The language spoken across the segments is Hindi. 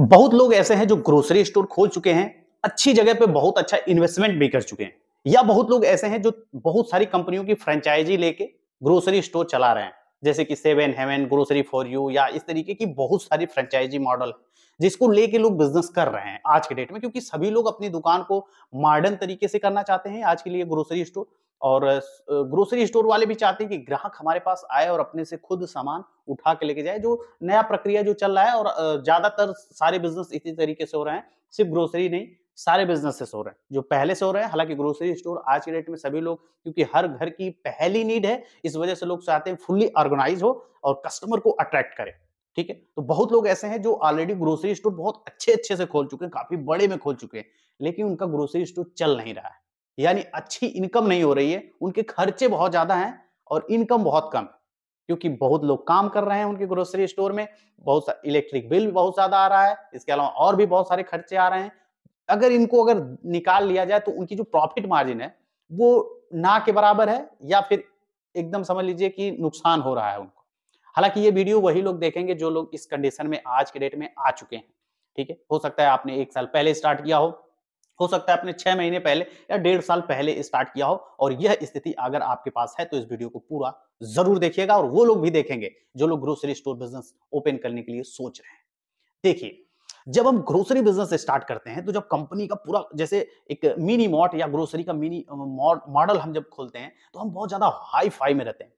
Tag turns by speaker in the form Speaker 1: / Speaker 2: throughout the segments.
Speaker 1: बहुत लोग ऐसे हैं जो ग्रोसरी स्टोर खोल चुके हैं अच्छी जगह पे बहुत अच्छा इन्वेस्टमेंट भी कर चुके हैं या बहुत लोग ऐसे हैं जो बहुत सारी कंपनियों की फ्रेंचाइजी लेके ग्रोसरी स्टोर चला रहे हैं जैसे कि seven heaven grocery for you या इस तरीके की बहुत सारी फ्रेंचाइजी मॉडल जिसको लेके लोग बिजनेस कर रहे हैं आज के डेट में क्योंकि सभी लोग अपनी दुकान को मॉडर्न तरीके से करना चाहते हैं आज के लिए ग्रोसरी स्टोर और ग्रोसरी स्टोर वाले भी चाहते हैं कि ग्राहक हमारे पास आए और अपने से खुद सामान उठा के लेके जाए जो नया प्रक्रिया जो चल रहा है और ज्यादातर सारे बिजनेस इसी तरीके से हो रहे हैं सिर्फ ग्रोसरी नहीं सारे बिजनेसेस हो रहे हैं जो पहले से हो रहे हैं हालांकि ग्रोसरी स्टोर आज के डेट में सभी लोग क्योंकि हर घर की पहली नीड है इस वजह से लोग चाहते हैं फुल्ली ऑर्गेनाइज हो और कस्टमर को अट्रैक्ट करें ठीक है तो बहुत लोग ऐसे हैं जो ऑलरेडी ग्रोसरी स्टोर बहुत अच्छे अच्छे से खोल चुके हैं काफी बड़े में खोल चुके हैं लेकिन उनका ग्रोसरी स्टोर चल नहीं रहा है यानी अच्छी इनकम नहीं हो रही है उनके खर्चे बहुत ज्यादा हैं और इनकम बहुत कम है क्योंकि बहुत लोग काम कर रहे हैं उनके ग्रोसरी स्टोर में बहुत इलेक्ट्रिक बिल भी बहुत ज्यादा आ रहा है इसके अलावा और भी बहुत सारे खर्चे आ रहे हैं अगर इनको अगर निकाल लिया जाए तो उनकी जो प्रॉफिट मार्जिन है वो ना के बराबर है या फिर एकदम समझ लीजिए कि नुकसान हो रहा है उनको हालांकि ये वीडियो वही लोग देखेंगे जो लोग इस कंडीशन में आज के डेट में आ चुके हैं ठीक है हो सकता है आपने एक साल पहले स्टार्ट किया हो हो सकता है आपने छह महीने पहले या डेढ़ साल पहले स्टार्ट किया हो और यह स्थिति अगर आपके पास है तो इस वीडियो को पूरा जरूर देखिएगा और वो लोग भी देखेंगे जो लोग ग्रोसरी स्टोर बिजनेस ओपन करने के लिए सोच रहे हैं देखिए जब हम ग्रोसरी बिजनेस स्टार्ट करते हैं तो जब कंपनी का पूरा जैसे एक मिनी मॉट या ग्रोसरी का मिनी मॉडल हम जब खोलते हैं तो हम बहुत ज्यादा हाई फाई में रहते हैं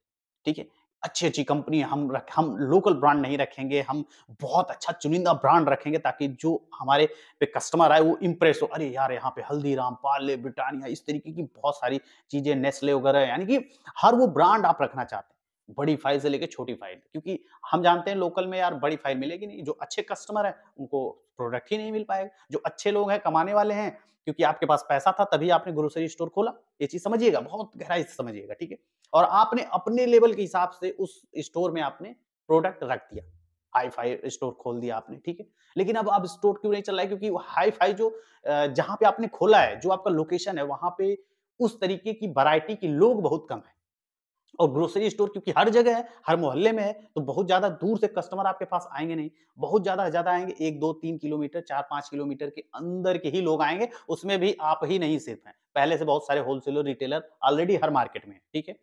Speaker 1: ठीक है अच्छी अच्छी कंपनी हम रख हम लोकल ब्रांड नहीं रखेंगे हम बहुत अच्छा चुनिंदा ब्रांड रखेंगे ताकि जो हमारे पे कस्टमर आए वो इम्प्रेस हो अरे यार यहाँ पे हल्दीराम पार्ले ब्रिटानिया इस तरीके की बहुत सारी चीज़ें नेस्ले वगैरह यानी कि हर वो ब्रांड आप रखना चाहते हैं बड़ी फाइल से लेकर छोटी फाइल क्योंकि हम जानते हैं लोकल में यार बड़ी फाइल मिलेगी नहीं जो अच्छे कस्टमर है उनको प्रोडक्ट ही नहीं मिल पाएगा जो अच्छे लोग हैं कमाने वाले हैं क्योंकि आपके पास पैसा था तभी आपने ग्रोसरी स्टोर खोला ये चीज समझिएगा बहुत गहराई से समझिएगा ठीक है और आपने अपने लेवल के हिसाब से उस स्टोर में आपने प्रोडक्ट रख दिया हाई फाई स्टोर खोल दिया आपने ठीक है लेकिन अब आप स्टोर क्यों नहीं चल रहा है क्योंकि हाई फाई जो जहां पे आपने खोला है जो आपका लोकेशन है वहां पे उस तरीके की वैरायटी की लोग बहुत कम है और ग्रोसरी स्टोर क्योंकि हर जगह है हर मोहल्ले में है तो बहुत ज्यादा दूर से कस्टमर आपके पास आएंगे नहीं बहुत ज्यादा ज्यादा आएंगे एक दो तीन किलोमीटर चार पांच किलोमीटर के अंदर के ही लोग आएंगे उसमें भी आप ही नहीं सिर्फ हैं पहले से बहुत सारे होलसेलर रिटेलर ऑलरेडी हर मार्केट में ठीक है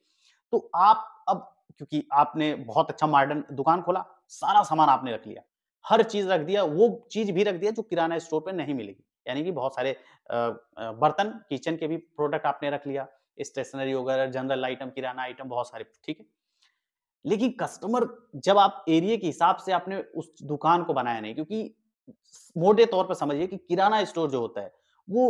Speaker 1: तो आप अब क्योंकि आपने बहुत अच्छा मॉडर्न दुकान खोला सारा सामान आपने रख लिया हर चीज रख दिया वो चीज भी रख दिया जो किराना स्टोर पर नहीं मिलेगी यानी कि बहुत सारे बर्तन किचन के भी प्रोडक्ट आपने रख लिया स्टेशनरी वगैरह जनरल आइटम किराना आइटम बहुत सारे ठीक है लेकिन कस्टमर जब आप एरिया के हिसाब से आपने उस दुकान को बनाया नहीं क्योंकि मोटे तौर पर समझिए कि किराना स्टोर जो होता है वो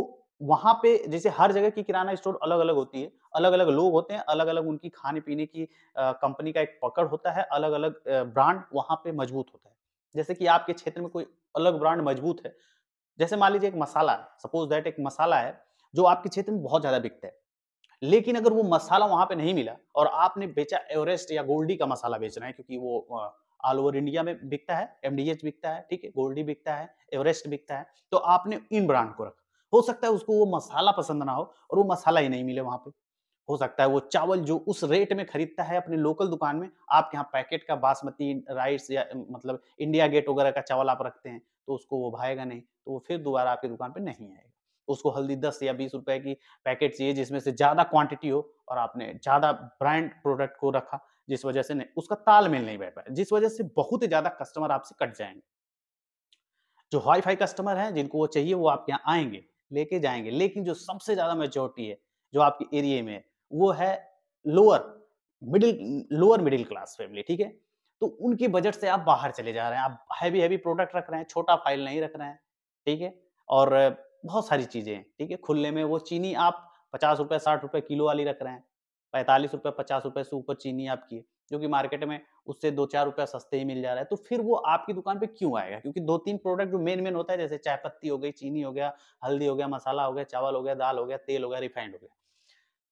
Speaker 1: वहां पे जैसे हर जगह की किराना स्टोर अलग अलग होती है अलग अलग लोग होते हैं अलग अलग उनकी खाने पीने की कंपनी का एक पकड़ होता है अलग अलग ब्रांड वहां पे मजबूत होता है जैसे कि आपके क्षेत्र में कोई अलग ब्रांड मजबूत है जैसे मान लीजिए एक मसाला सपोज दैट एक मसाला है जो आपके क्षेत्र में बहुत ज्यादा बिकता है लेकिन अगर वो मसाला वहां पे नहीं मिला और आपने बेचा एवरेस्ट या गोल्डी का मसाला बेचना है क्योंकि वो ऑल ओवर इंडिया में बिकता है एमडीएच बिकता है ठीक है गोल्डी बिकता है एवरेस्ट बिकता है तो आपने इन ब्रांड को रखा हो सकता है उसको वो मसाला पसंद ना हो और वो मसाला ही नहीं मिले वहां पे हो सकता है वो चावल जो उस रेट में खरीदता है अपने लोकल दुकान में आपके यहाँ पैकेट का बासमती राइस या मतलब इंडिया गेट वगैरह का चावल आप रखते हैं तो उसको वो भाएगा नहीं तो वो फिर दोबारा आपकी दुकान पर नहीं आएगा तो उसको हल्दी दस या बीस रुपए की पैकेट चाहिए जिसमें से ज़्यादा क्वांटिटी हो और आपने ज़्यादा ब्रांड प्रोडक्ट को रखा जिस वजह से नहीं उसका तालमेल नहीं बैठ पाया जिस वजह से बहुत ही ज़्यादा कस्टमर आपसे कट जाएंगे जो हाई फाई कस्टमर हैं जिनको वो चाहिए वो आपके यहाँ आएंगे लेके जाएंगे लेकिन जो सबसे ज़्यादा मेजोरिटी है जो आपके एरिए में है वो है lower middle lower middle class family ठीक है तो उनके बजट से आप बाहर चले जा रहे हैं आप हैवी हैवी प्रोडक्ट रख रहे हैं छोटा फाइल नहीं रख रहे हैं ठीक है और बहुत सारी चीजें हैं ठीक है खुले में वो चीनी आप पचास रुपये साठ रुपए किलो वाली रख रहे हैं पैंतालीस रुपये पचास रुपए से ऊपर चीनी आपकी जो कि मार्केट में उससे दो चार रुपया सस्ते ही मिल जा रहा है तो फिर वो आपकी दुकान पे क्यों आएगा क्योंकि दो तीन प्रोडक्ट जो मेन मेन होता है जैसे चाय पत्ती हो गई चीनी हो गया हल्दी हो गया मसाला हो गया चावल हो गया दाल हो गया तेल हो गया रिफाइंड हो गया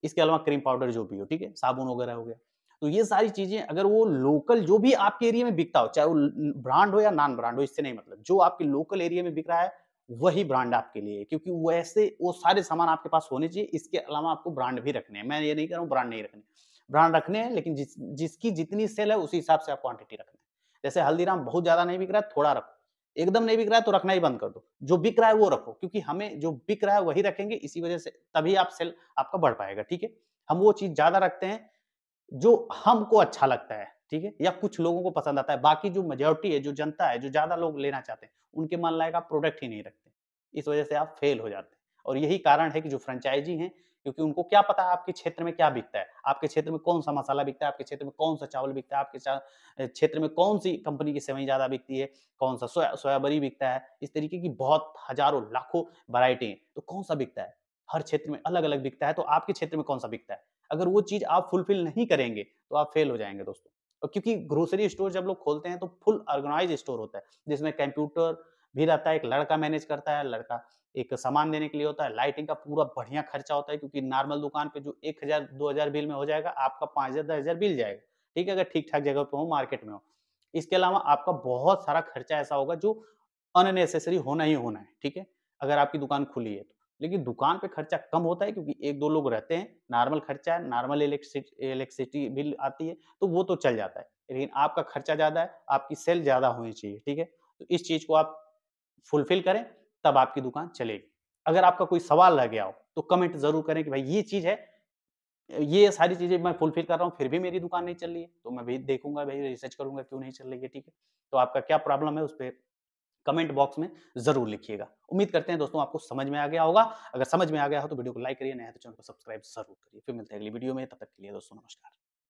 Speaker 1: इसके अलावा क्रीम पाउडर जो भी हो ठीक है साबुन वगैरह हो गया तो ये सारी चीजें अगर वो लोकल जो भी आपके एरिया में बिकता हो चाहे वो ब्रांड हो या नॉन ब्रांड हो इससे नहीं मतलब जो आपके लोकल एरिया में बिक रहा है वही ब्रांड आपके लिए क्योंकि वैसे वो सारे सामान आपके पास होने चाहिए इसके अलावा आपको ब्रांड भी रखने हैं मैं ये नहीं कह रहा हूँ ब्रांड नहीं रखने ब्रांड रखने हैं लेकिन जिस जिसकी जितनी सेल है उसी हिसाब से आप क्वांटिटी रखना है जैसे हल्दीराम बहुत ज्यादा नहीं बिक रहा है थोड़ा रखो एकदम नहीं बिक रहा है तो रखना ही बंद कर दो जो बिक रहा है वो रखो क्योंकि हमें जो बिक रहा है वही रखेंगे इसी वजह से तभी आप सेल आपका बढ़ पाएगा ठीक है हम वो चीज ज्यादा रखते हैं जो हमको अच्छा लगता है ठीक है या कुछ लोगों को पसंद आता है बाकी जो मेजोरिटी है जो जनता है जो ज्यादा लोग लेना चाहते हैं उनके मन लायक आप प्रोडक्ट ही नहीं रखते इस वजह से आप फेल हो जाते हैं और यही कारण है कि जो फ्रेंचाइजी हैं क्योंकि उनको क्या पता है आपके क्षेत्र में क्या बिकता है आपके क्षेत्र में कौन सा मसाला बिकता है आपके क्षेत्र में कौन सा चावल बिकता है आपके क्षेत्र में कौन सी कंपनी की सेवई ज़्यादा बिकती है कौन सा सोया सोयाबरी बिकता है इस तरीके की बहुत हजारों लाखों वरायटी है तो कौन सा बिकता है हर क्षेत्र में अलग अलग बिकता है तो आपके क्षेत्र में कौन सा बिकता है अगर वो चीज़ आप फुलफिल नहीं करेंगे तो आप फेल हो जाएंगे दोस्तों क्योंकि ग्रोसरी स्टोर जब लोग खोलते हैं तो फुल ऑर्गेनाइज स्टोर होता है जिसमें कंप्यूटर भी रहता है एक लड़का मैनेज करता है लड़का एक सामान देने के लिए होता है लाइटिंग का पूरा बढ़िया खर्चा होता है क्योंकि नॉर्मल दुकान पे जो एक हजार दो हजार बिल में हो जाएगा आपका पाँच हजार दस हजार बिल जाएगा ठीक है अगर ठीक ठाक जगह पे हो मार्केट में हो इसके अलावा आपका बहुत सारा खर्चा ऐसा होगा जो अननेसेसरी होना ही होना है ठीक है अगर आपकी दुकान खुली है तो। लेकिन दुकान पे खर्चा कम होता है क्योंकि एक दो लोग रहते हैं नॉर्मल खर्चा है नॉर्मल इलेक्ट्रिसिटी बिल आती है तो वो तो चल जाता है लेकिन आपका खर्चा ज़्यादा है आपकी सेल ज़्यादा होनी चाहिए ठीक है तो इस चीज़ को आप फुलफिल करें तब आपकी दुकान चलेगी अगर आपका कोई सवाल रह गया हो तो कमेंट ज़रूर करें कि भाई ये चीज़ है ये सारी चीज़ें मैं फुलफिल कर रहा हूँ फिर भी मेरी दुकान नहीं चल रही है तो मैं भी देखूंगा भाई रिसर्च करूंगा क्यों नहीं चल रही है ठीक है तो आपका क्या प्रॉब्लम है उस पर कमेंट बॉक्स में जरूर लिखिएगा उम्मीद करते हैं दोस्तों आपको समझ में आ गया होगा अगर समझ में आ गया हो तो वीडियो को लाइक करिए नया तो चैनल को सब्सक्राइब जरूर करिए फिर मिलते हैं अगली वीडियो में तब तक के लिए दोस्तों नमस्कार